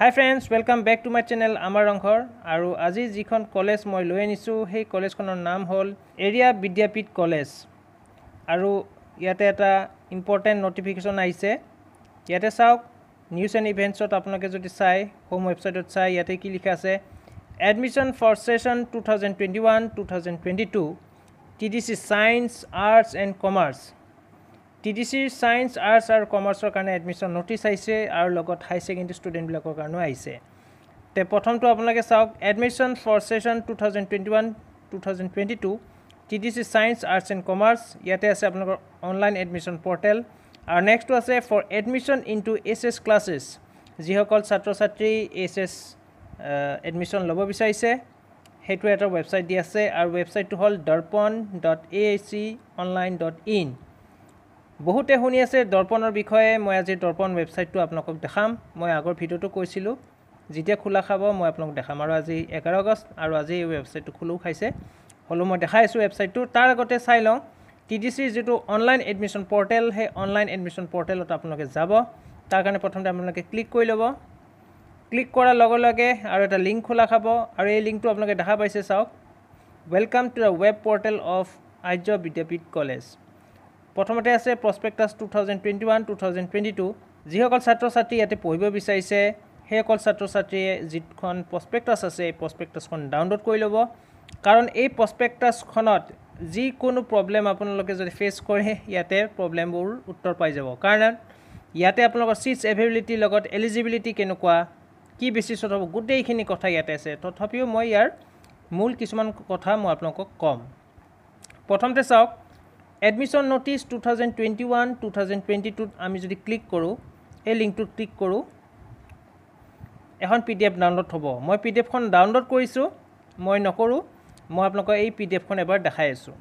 high friends welcome back to my channel আমাৰ ৰংঘৰ আৰু আজি যিখন কলেজ মই লৈ আনিছোঁ সেই কলেজখনৰ নাম হ'ল এৰিয়া বিদ্যাপীঠ কলেজ আৰু ইয়াতে এটা ইম্পৰ্টেণ্ট ন'টিফিকেশ্যন আহিছে ইয়াতে চাওক নিউজ এণ্ড ইভেণ্টছত আপোনালোকে যদি চাই হোম ৱেবছাইটত চাই ইয়াতে কি লিখা আছে admission for session two thousand twenty one two thousand twenty two T D C science arts and commerce T D চিৰ ছায়েন্স আৰ্টছ আৰু কমাৰ্চৰ কাৰণে এডমিশ্যন ন'টিছ আহিছে আৰু লগত হাই ছেকেণ্ডেৰী ষ্টুডেণ্টবিলাকৰ কাৰণেও আহিছে তে প্ৰথমটো আপোনালোকে চাওক admission for session two thousand twenty one two thousand twenty two T D C science arts and commerce ইয়াতে আছে আপোনালোকৰ অনলাইন এডমিশ্যন পৰ্টেল আৰু নেক্সটটো আছে for admission into H S classes যিসকল ছাত্ৰ ছাত্ৰী এছ এছ এডমিশ্যন ল'ব বিচাৰিছে সেইটো এটা ৱেবছাইট দি আছে আৰু ৱেবছাইটটো হ'ল Darpan dot A I C online dot in বহুতে শুনি আছে দৰ্পণৰ বিষয়ে মই আজি দৰ্পণ ৱেবছাইটটো আপোনালোকক দেখাম মই আগৰ ভিডিঅ'টো কৈছিলোঁ যেতিয়া খোলা খাব মই আপোনালোকক দেখাম আৰু আজি এঘাৰ আগষ্ট আৰু আজি এই ৱেবছাইটটো খোলো খাইছে হ'লেও মই দেখাই আছোঁ ৱেবছাইটটো তাৰ আগতে চাই লওঁ টি ডি চিৰ যিটো অনলাইন এডমিশ্যন পৰ্টেল সেই অনলাইন এডমিশ্যন পৰ্টেলত আপোনালোকে যাব তাৰ কাৰণে প্ৰথমতে আপোনালোকে ক্লিক কৰি ল'ব ক্লিক কৰাৰ লগে লগে আৰু এটা লিংক খোলা খাব আৰু এই লিংকটো আপোনালোকে দেখা পাইছে চাওক welcome to the web portal of Arya Vidyapeeth college প্ৰথমতে আছে prospectus two thousand twenty one two thousand twenty two যিসকল ছাত্ৰ ছাত্ৰী ইয়াতে পঢ়িব বিচাৰিছে সেইসকল ছাত্ৰ ছাত্ৰীয়ে যিখন প্ৰস্পেক্টাছ আছে এই প্ৰস্পেক্টাছখন ডাউনলোড কৰি ল'ব কাৰণ এই প্ৰস্পেক্টাছখনত যিকোনো প্ৰব্লেম আপোনালোকে যদি ফেচ কৰে ইয়াতে প্ৰব্লেমবোৰ উত্তৰ পাই যাব কাৰণ ইয়াতে আপোনালোকৰ ছিটছ এভেইলেবিলিটিৰ লগত এলিজিবিলিটি কেনেকুৱা কি বেচিছত হ'ব গোটেইখিনি কথা ইয়াতে আছে তথাপিও মই ইয়াৰ মূল কিছুমান কথা মই আপোনালোকক ক'ম প্ৰথমতে চাওক admission notice two thousand twenty one two thousand twenty টুত আমি যদি ক্লিক কৰোঁ এই লিংকটোত ক্লিক কৰোঁ এখন পি ডি এফ ডাউনলোড হ'ব মই পি ডি এফখন ডাউনলোড কৰিছোঁ মই নকৰোঁ মই আপোনালোকক এই পি ডি এফখন এবাৰ দেখাই আছোঁ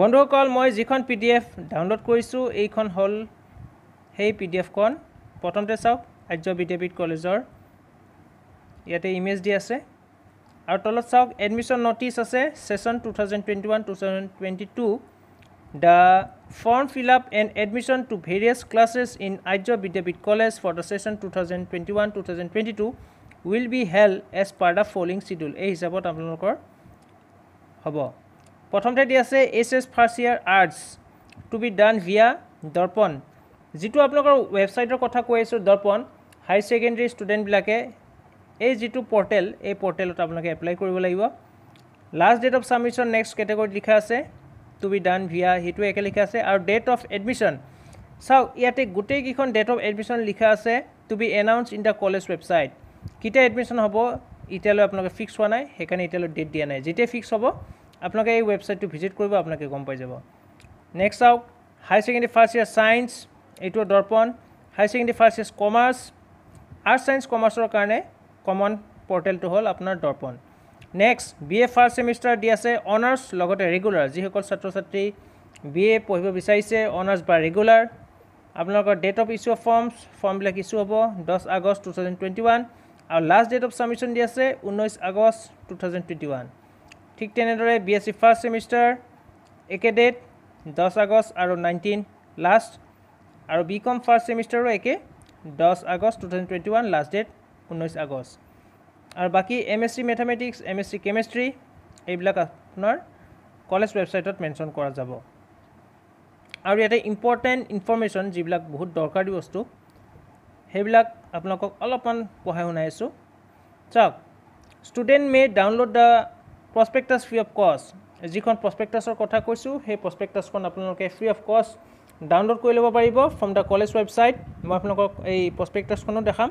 বন্ধুসকল মই যিখন পি ডি এফ ডাউনলোড কৰিছোঁ এইখন হ'ল সেই পি ডি এফখন প্ৰথমতে চাওক আৰ্য বিদ্যাপীঠ কলেজৰ ইয়াতে ইমেজ দি আছে আৰু তলত চাওক এডমিশ্যন নটিছ আছে session two thousand twenty one two thousand twenty two the form fill up and admission to various classes in Ajjo Vidyapit College for the session 2021-2022 will be held as per the following schedule ei hisabot apnalokor hobo prothomte di ase ss first year arts to be done via darpan jitu apnalokor website r kotha koyisu darpan high secondary student bilake ei jitu portal ei portal ot apnalake apply koribo laibo last date of submission next category likha ase to be done via সেইটো একেলেখে আছে আৰু date of admission চাওক ইয়াতে গোটেইকেইখন date of admission লিখা আছে to be announce in the college website কেতিয়া admission হ'ব এতিয়ালৈ আপোনালোকে ফিক্স হোৱা নাই সেইকাৰণে এতিয়ালৈ ডেট দিয়া নাই যেতিয়া ফিক্স হ'ব আপোনালোকে এই ৱেবছাইটটো ভিজিট কৰিব আপোনালোকে গম পাই যাব নেক্সট চাওক high secondary first year science এইটো Darpan high secondary first year commerce arts science কমাৰ্চৰ কাৰণে কমন পৰ্টেলটো হ'ল আপোনাৰ Darpan next B A first semester দি আছে অনাৰ্চ লগতে ৰেগুলাৰ যিসকল ছাত্ৰ ছাত্ৰী বি এ পঢ়িব বিচাৰিছে অনাৰ্চ বা ৰেগুলাৰ আপোনালোকৰ date of issue of forms ফৰ্মবিলাক ইছ্যু হ'ব দহ August two thousand twenty one আৰু লাষ্ট ডেট অফ ছাবমিশ্যন দি আছে ঊনৈছ August two thousand twenty one ঠিক তেনেদৰে B S C first semester একে ডেট দহ আগষ্ট আৰু নাইনটিন লাষ্ট আৰু বি কম ফাৰ্ষ্ট ছেমিষ্টাৰো একে দহ August two thousand twenty one last date ঊনৈছ আগষ্ট আৰু বাকী M S C mathematics M S C chemistry এইবিলাক আপোনাৰ কলেজ ৱেবছাইটত মেনশ্যন কৰা যাব আৰু ইয়াতে ইম্পৰ্টেণ্ট ইনফৰ্মেশ্যন যিবিলাক বহুত দৰকাৰী বস্তু সেইবিলাক আপোনালোকক অলপমান পঢ়াই শুনাইছোঁ চাওক student may download the prospectus free of cost যিখন প্ৰস্পেক্টাছৰ কথা কৈছোঁ সেই প্ৰস্পেক্টাছখন আপোনালোকে ফ্ৰী অফ কষ্ট ডাউনলোড কৰি ল'ব পাৰিব ফ্ৰম দ্য কলেজ ৱেবছাইট মই আপোনালোকক এই প্ৰস্পেক্টাছখনো দেখাম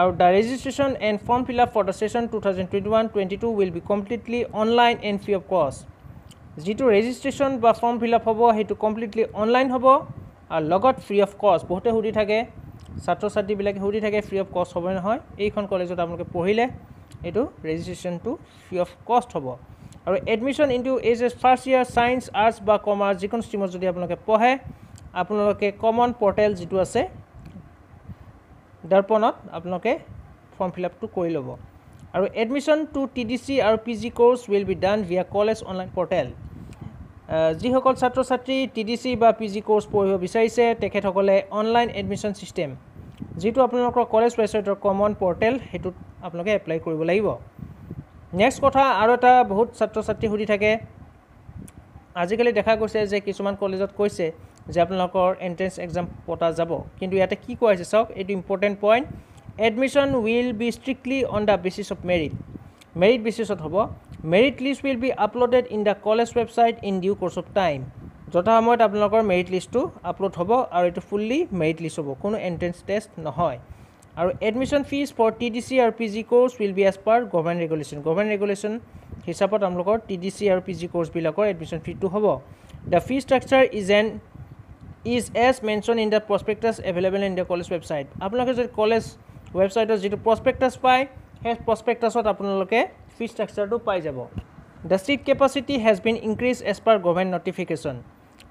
আৰু the registration and form fill up for the session two thousand twenty one twenty two will be completely online and free of cost যিটো ৰেজিষ্ট্ৰেশ্যন বা ফৰ্ম ফিল আপ হ'ব সেইটো কমপ্লিটলি অনলাইন হ'ব আৰু লগত ফ্ৰী অফ কষ্ট বহুতে সুধি থাকে ছাত্ৰ ছাত্ৰীবিলাকে সুধি থাকে ফ্ৰী অফ কষ্ট হ'ব নহয় এইখন কলেজত আপোনালোকে পঢ়িলে এইটো ৰেজিষ্ট্ৰেশ্যনটো ফ্ৰী অফ কষ্ট হ'ব আৰু admission into H S first year science arts বা কমাৰ্চ যিকোনো ষ্ট্ৰীমত যদি আপোনালোকে পঢ়ে আপোনালোকে কমন পৰ্টেল যিটো আছে দৰ্পণত আপোনালোকে ফৰ্ম ফিল আপটো কৰি ল'ব আৰু admission to T D C আৰু P G course will be done via college online portal যিসকল ছাত্ৰ ছাত্ৰী টি ডি চি বা পি জি কোৰ্ছ পঢ়িব বিচাৰিছে তেখেতসকলে অনলাইন এডমিশ্যন ছিষ্টেম যিটো আপোনালোকৰ কলেজ ৱেবছাইটৰ কমন পৰ্টেল সেইটোত আপোনালোকে এপ্লাই কৰিব লাগিব নেক্সট কথা আৰু এটা বহুত ছাত্ৰ ছাত্ৰী সুধি থাকে আজিকালি দেখা গৈছে যে কিছুমান কলেজত কৈছে যে আপোনালোকৰ এণ্ট্ৰেঞ্চ এক্সাম পতা যাব কিন্তু ইয়াতে কি কোৱা হৈছে চাওক এইটো important point admission will be strictly on the basis of merit merit বেচিছত হ'ব merit list will be uploaded in the college website in due course of time যথা সময়ত আপোনালোকৰ মেৰিট লিষ্টটো আপলোড হ'ব আৰু এইটো ফুল্লি মেৰিট লিষ্ট হ'ব কোনো এণ্ট্ৰেন্স টেষ্ট নহয় আৰু admission fees for T D C আৰু P G course will be as per government regulation government regulation হিচাপত আপোনালোকৰ টি ডি চি আৰু পি জি কোৰ্চবিলাকৰ এডমিশ্যন ফিজটো হ'ব the fee structure is and is as mention in the prospectus available in the college website আপোনালোকে যদি college ৱেবছাইটত যিটো প্ৰস্পেক্টাছ পায় সেই প্ৰস্পেক্টাছত আপোনালোকে ফিজ ষ্ট্ৰাকচাৰটো পাই যাব the seat capacity has been increase as per government notification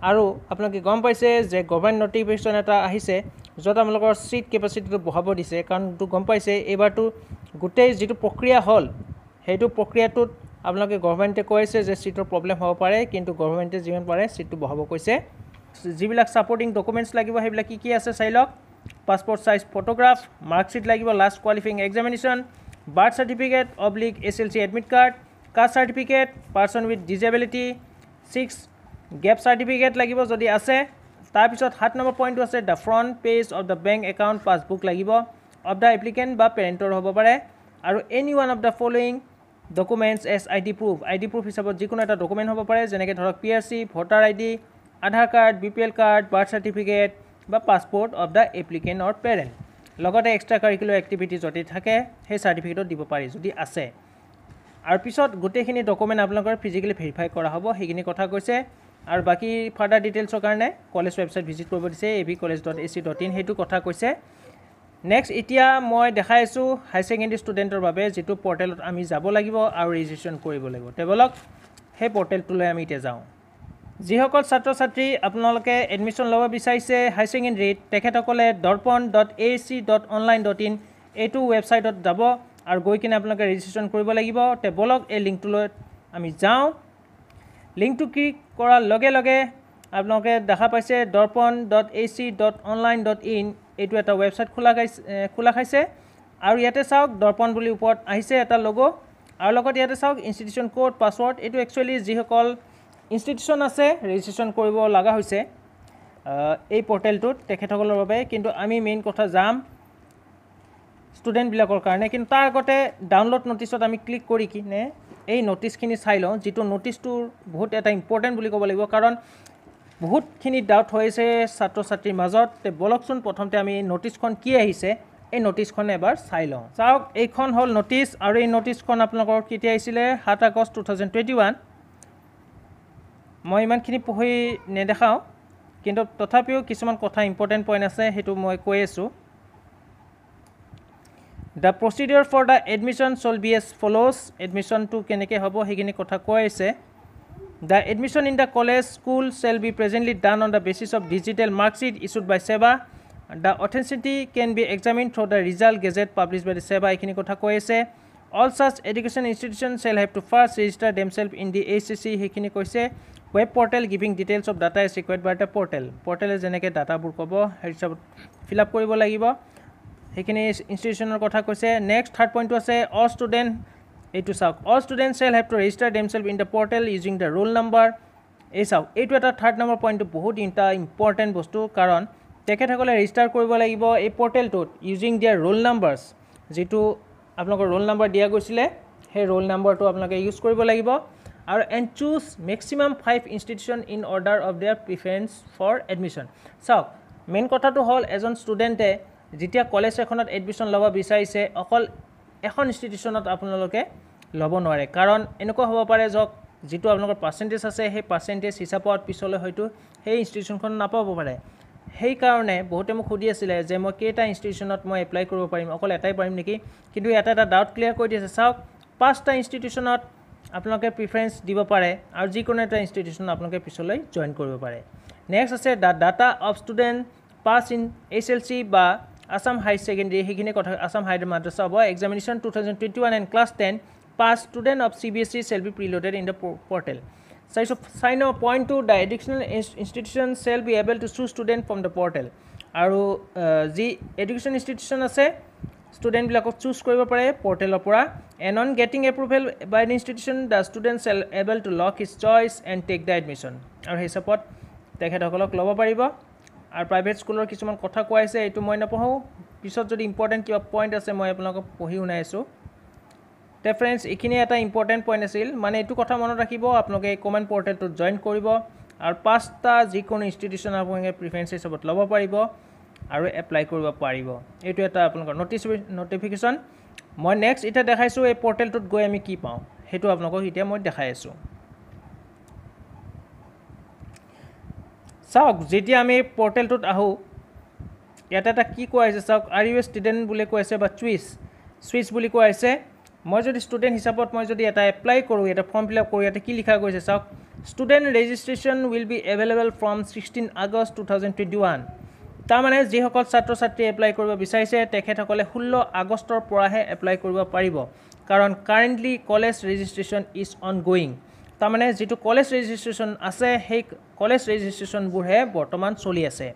আৰু আপোনালোকে গম পাইছে যে গভৰ্ণমেণ্ট নটিফিকেশ্যন এটা আহিছে য'ত আপোনালোকৰ ছিট কেপাচিটিটো বঢ়াব দিছে কাৰণটো গম পাইছে এইবাৰটো গোটেই যিটো প্ৰক্ৰিয়া হ'ল সেইটো প্ৰক্ৰিয়াটোত আপোনালোকে গভৰ্ণমেণ্টে কৈ আছে যে ছিটৰ প্ৰব্লেম হ'ব পাৰে কিন্তু গভৰ্ণমেণ্টে যিমান পাৰে ছিটটো বঢ়াব কৈছে যিবিলাক ছাপৰ্টিং ডকুমেণ্টছ লাগিব সেইবিলাক কি কি আছে চাই লওক পাছপৰ্ট ছাইজ ফটোগ্ৰাফ মাৰ্কশ্বিট লাগিব last qualifying examination birth certificate oblique S L C admit card caste certificate person with disability six gap certificate লাগিব যদি আছে তাৰপিছত সাত নম্বৰ পইণ্টটো আছে the front page of the bank account passbook লাগিব of the applicant বা পেৰেণ্টৰ হ'ব পাৰে আৰু any one of the following documents as I D proof I D proof হিচাপত যিকোনো এটা ডকুমেণ্ট হ'ব পাৰে যেনেকৈ ধৰক P R C voter I D Aadhaar card B P L card birth certificate বা passport of the applicant or parent লগতে extra curricular activity যদি থাকে সেই চাৰ্টিফিকেটত দিব পাৰি যদি আছে আৰু পিছত গোটেইখিনি ডকুমেণ্ট আপোনালোকৰ ফিজিকেলি ভেৰিফাই কৰা হ'ব সেইখিনি কথা কৈছে আৰু বাকী ফাৰ্দাৰ ডিটেইলছৰ কাৰণে কলেজ ৱেবছাইট ভিজিট কৰিব দিছে A V college dot A C dot in সেইটো কথা কৈছে নেক্সট এতিয়া মই দেখাই আছোঁ হাই ছেকেণ্ডেৰী ষ্টুডেণ্টৰ বাবে যিটো পৰ্টেলত আমি যাব লাগিব আৰু ৰেজিষ্ট্ৰেশ্যন কৰিব লাগিব তেওঁলোকক সেই পৰ্টেলটোলৈ আমি এতিয়া যাওঁ যিসকল ছাত্ৰ ছাত্ৰী আপোনালোকে এডমিশ্যন ল'ব বিচাৰিছে হাই ছেকেণ্ডেৰীত তেখেতসকলে Darpan dot A C dot online dot in এইটো ৱেবছাইটত যাব আৰু গৈ কিনে আপোনালোকে ৰেজিষ্ট্ৰেশ্যন কৰিব লাগিব তে বলক এই লিংকটোলৈ আমি যাওঁ লিংকটো ক্লিক কৰাৰ লগে লগে আপোনালোকে দেখা পাইছে Darpan dot A C dot online dot in এইটো এটা ৱেবছাইট খোলা খাইছে খোলা খাইছে আৰু ইয়াতে চাওক দৰ্পণ বুলি ওপৰত আহিছে এটা লগ' আৰু লগতে ইয়াতে চাওক ইনষ্টিটিউশ্যন ক'ড পাছৱৰ্ড এইটো একচুৱেলি যিসকল ইনষ্টিটিউচন আছে ৰেজিষ্ট্ৰেশ্যন কৰিব লগা হৈছে এই পৰ্টেলটোত তেখেতসকলৰ বাবে কিন্তু আমি মেইন কথা যাম ষ্টুডেণ্টবিলাকৰ কাৰণে কিন্তু তাৰ আগতে ডাউনলোড নটিছত আমি ক্লিক কৰি কিনে এই নটিছখিনি চাই লওঁ যিটো ন'টিছটো বহুত এটা ইম্পৰ্টেণ্ট বুলি ক'ব লাগিব কাৰণ বহুতখিনি ডাউট হৈ আছে ছাত্ৰ ছাত্ৰীৰ মাজত বলকচোন প্ৰথমতে আমি এই নটিছখন কি আহিছে এই নটিছখন এবাৰ চাই লওঁ চাওক এইখন হ'ল নটিছ আৰু এই নটিছখন আপোনালোকৰ কেতিয়া আহিছিলে সাত August two thousand twenty one মই ইমানখিনি পঢ়ি নেদেখাওঁ কিন্তু তথাপিও কিছুমান কথা ইম্পৰ্টেণ্ট পইণ্ট আছে সেইটো মই কৈ আছোঁ the procedure for the admission shall be as follows এডমিশ্যনটো কেনেকৈ হ'ব সেইখিনি কথা কৈ আছে the admission in the college school shall be presently done on the basis of digital marksheet issued by SEBA the authenticity can be examine through the result gazette publish by the SEBA এইখিনি কথা কৈ আছে অল চাৰ্চ education institution shall have to first register them self in the A C C সেইখিনি কৈছে web portal giving details of data is required by এটা portal পৰ্টেলে যেনেকৈ ডাটাবোৰ ক'ব সেই হিচাপত ফিল আপ কৰিব লাগিব সেইখিনি ইনষ্টিটিউশ্যনৰ কথা কৈছে নেক্সট থাৰ্ড পইণ্টটো আছে অ ষ্টুডেণ্ট এইটো চাওক অ student shall have to register them self in the portal using the roll number এই চাওক এইটো এটা থাৰ্ড নম্বৰ পইণ্টটো বহুত এটা ইম্পৰ্টেণ্ট বস্তু কাৰণ তেখেতসকলে ৰেজিষ্টাৰ কৰিব লাগিব এই পৰ্টেলটোত ইউজিং দিয়া ৰোল নাম্বাৰ্ছ যিটো আপোনালোকৰ ৰোল নাম্বাৰ দিয়া গৈছিলে সেই ৰোল নাম্বাৰটো আপোনালোকে ইউজ কৰিব লাগিব আৰু and choose maximum five institution in order of their preference for admission চাওক মেইন কথাটো হ'ল এজন ষ্টুডেণ্টে যেতিয়া কলেজ এখনত এডমিশ্যন ল'ব বিচাৰিছে অকল এখন ইনষ্টিটিউচনত আপোনালোকে ল'ব নোৱাৰে কাৰণ এনেকুৱা হ'ব পাৰে যাওক যিটো আপোনালোকৰ পাৰ্চেণ্টেজ আছে সেই পাৰ্চেণ্টেজ হিচাপত পিছলৈ হয়তো সেই ইনষ্টিটিউচনখন নাপাব পাৰে সেইকাৰণে বহুতে মোক সুধি আছিলে যে মই কেইটা ইনষ্টিটিউচনত মই এপ্লাই কৰিব পাৰিম অকল এটাই পাৰিম নেকি কিন্তু এটা এটা ডাউট ক্লিয়াৰ কৰি দিছে চাওক পাঁচটা ইনষ্টিটিউচনত আপোনালোকে প্ৰিফাৰেঞ্চ দিব পাৰে আৰু যিকোনো এটা ইনষ্টিটিউচন আপোনালোকে পিছলৈ জইন কৰিব পাৰে নেক্সট আছে the data of student pass in H S L C Assam high secondary সেইখিনি কথা আছাম হাই মাদ্ৰাছা হ'ব examination two thousand twenty one and class ten pass student of C B S C shall be preloaded in the portal চাইছো চাইন point two the educational institution shall be able to choose student from the portal আৰু যি education institution আছে ষ্টুডেণ্টবিলাকক choose কৰিব পাৰে পৰ্টেলৰ পৰা and on getting approval by an institution the student shall able to lock his choice and take the admission আৰু সেই হিচাপত তেখেতসকলক ল'ব পাৰিব আৰু প্ৰাইভেট স্কুলৰ কিছুমান কথা কোৱা হৈছে এইটো মই নপঢ়োঁ পিছত যদি ইম্পৰ্টেণ্ট কিবা পইণ্ট আছে মই আপোনালোকক পঢ়ি শুনাই আছোঁ তে ফ্ৰেণ্ডছ এইখিনি এটা ইম্পৰ্টেণ্ট পইণ্ট আছিল মানে এইটো কথা মনত ৰাখিব আপোনালোকে এই কমেণ্ট পৰ্টেলটোত জইন কৰিব আৰু পাঁচটা যিকোনো ইনষ্টিটিউশ্যন আপোনালোকে প্ৰিফাৰেঞ্চ হিচাপত ল'ব পাৰিব আৰু এপ্লাই কৰিব পাৰিব এইটো এটা আপোনালোকৰ নটিচ নটিফিকেশ্যন মই নেক্সট এতিয়া দেখাইছোঁ এই পৰ্টেলটোত গৈ আমি কি পাওঁ সেইটো আপোনালোকক এতিয়া মই দেখাই আছোঁ চাওক যেতিয়া আমি পৰ্টেলটোত আহোঁ ইয়াত এটা কি কোৱা হৈছে চাওক আৰ ইউ ষ্টুডেণ্ট বুলি কৈ আছে বা চুইচ চুইচ বুলি কোৱা হৈছে মই যদি ষ্টুডেণ্ট হিচাপত মই যদি এটা এপ্লাই কৰোঁ এটা ফৰ্ম ফিল আপ কৰোঁ ইয়াতে কি লিখা গৈছে চাওক student registration will be available from sixteen August two thousand twenty one তাৰমানে যিসকল ছাত্ৰ ছাত্ৰী এপ্লাই কৰিব বিচাৰিছে তেখেতসকলে ষোল্ল আগষ্টৰ পৰাহে এপ্লাই কৰিব পাৰিব কাৰণ currently college registration is on going তাৰমানে যিটো কলেজ ৰেজিষ্ট্ৰেশ্যন আছে সেই কলেজ ৰেজিষ্ট্ৰেশ্যনবোৰহে বৰ্তমান চলি আছে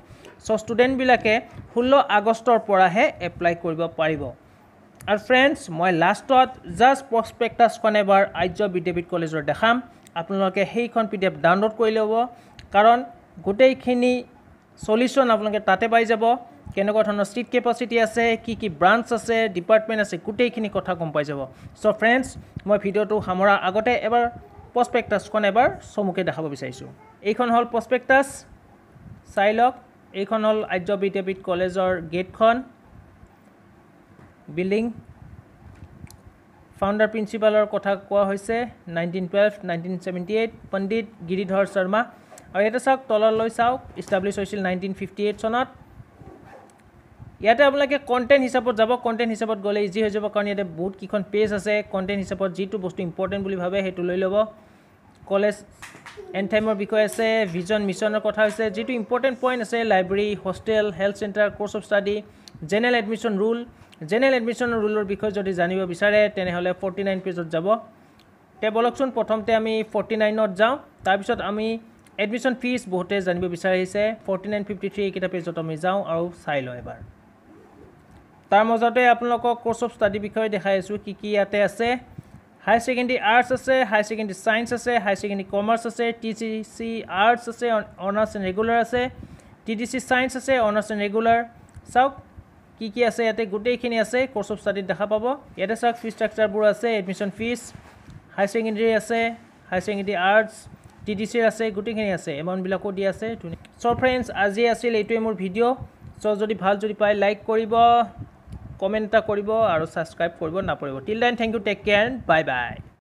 চ' ষ্টুডেণ্টবিলাকে ষোল্ল আগষ্টৰ পৰাহে এপ্লাই কৰিব পাৰিব আৰু ফ্ৰেণ্ডছ মই লাষ্টত জাষ্ট প্ৰস্পেক্টাছখন এবাৰ আৰ্য বিদ্যাপীঠ কলেজৰ দেখাম আপোনালোকে সেইখন পি ডি এফ ডাউনলোড কৰি ল'ব কাৰণ গোটেইখিনি চল্লিছ ৰণ আপোনালোকে তাতে পাই যাব কেনেকুৱা ধৰণৰ ষ্টেট কেপাচিটি আছে কি কি ব্ৰাঞ্চ আছে ডিপাৰ্টমেণ্ট আছে গোটেইখিনি কথা গম পাই যাব চ' ফ্ৰেণ্ডছ মই ভিডিঅ'টো সামৰাৰ আগতে এবাৰ পছপেক্টাছখন এবাৰ চমুকে দেখাব বিচাৰিছোঁ এইখন হ'ল পছপেক্টাছ চাই লওক এইখন হ'ল আৰ্য বিদ্যাপীঠ কলেজৰ গেটখন বিল্ডিং ফাউণ্ডাৰ প্ৰিন্সিপালৰ কথা কোৱা হৈছে nineteen twelve nineteen seventy eight Pandit Giridhar Sharma আৰু ইয়াতে চাওক তললৈ চাওক ইষ্টাব্লিছ হৈছিল নাইনটিন ফিফটি এইট চনত ইয়াতে আপোনালোকে কণ্টেণ্ট হিচাপত যাব কণ্টেণ্ট হিচাপত গ'লে ইজি হৈ যাব কাৰণ ইয়াতে বহুত কেইখন পেজ আছে কণ্টেণ্ট হিচাপত যিটো বস্তু ইম্পৰ্টেণ্ট বুলি ভাবে সেইটো লৈ ল'ব কলেজ এণ্ড টাইমৰ বিষয়ে আছে ভিজন মিছনৰ কথা হৈছে যিটো ইম্পৰ্টেণ্ট পইণ্ট আছে library hostel health centre course of study general admission rule general এডমিশ্যনৰ ৰুলৰ বিষয়ে যদি জানিব বিচাৰে তেনেহ'লে ফৰ্টি নাইন পেজত যাব তে বলকচোন প্ৰথমতে আমি ফৰ্টি নাইনত যাওঁ তাৰপিছত আমি এডমিশ্যন ফিজ বহুতে জানিব বিচাৰিছে ফৰ্টি নাইন ফিফটি থ্ৰী এইকেইটা পেজত আমি যাওঁ আৰু চাই লওঁ এবাৰ তাৰ মাজতে আপোনালোকক কোৰ্চ অফ ষ্টাডি বিষয়ে দেখাই আছোঁ কি কি ইয়াতে আছে হাই ছেকেণ্ডেৰী আৰ্টছ আছে হাই ছেকেণ্ডেৰী ছায়েন্স আছে হাই ছেকেণ্ডেৰী কমাৰ্চ আছে টি চি চি আৰ্টছ আছে অনাৰ্চ এণ্ড ৰেগুলাৰ আছে টি ডি চি ছায়েন্স আছে অনাৰ্চ এণ্ড ৰেগুলাৰ চাওক কি কি আছে ইয়াতে গোটেইখিনি আছে কোৰ্চ অফ ষ্টাডিত দেখা পাব ইয়াতে চাওক ফিজ ষ্ট্ৰাকচাৰবোৰ আছে এডমিশ্যন ফিজ হাই ছেকেণ্ডেৰী আছে high secondary arts T D চিৰ আছে গোটেইখিনি আছে এমাউণ্টবিলাকো দি আছে ধুনীয়া চ' ফ্ৰেণ্ডছ আজি আছিল এইটোৱে মোৰ ভিডিঅ' চ' যদি ভাল যদি পায় লাইক কৰিব কমেণ্ট এটা কৰিব আৰু ছাবস্ক্ৰাইব কৰিব নাপৰিব till then thank you take care bye by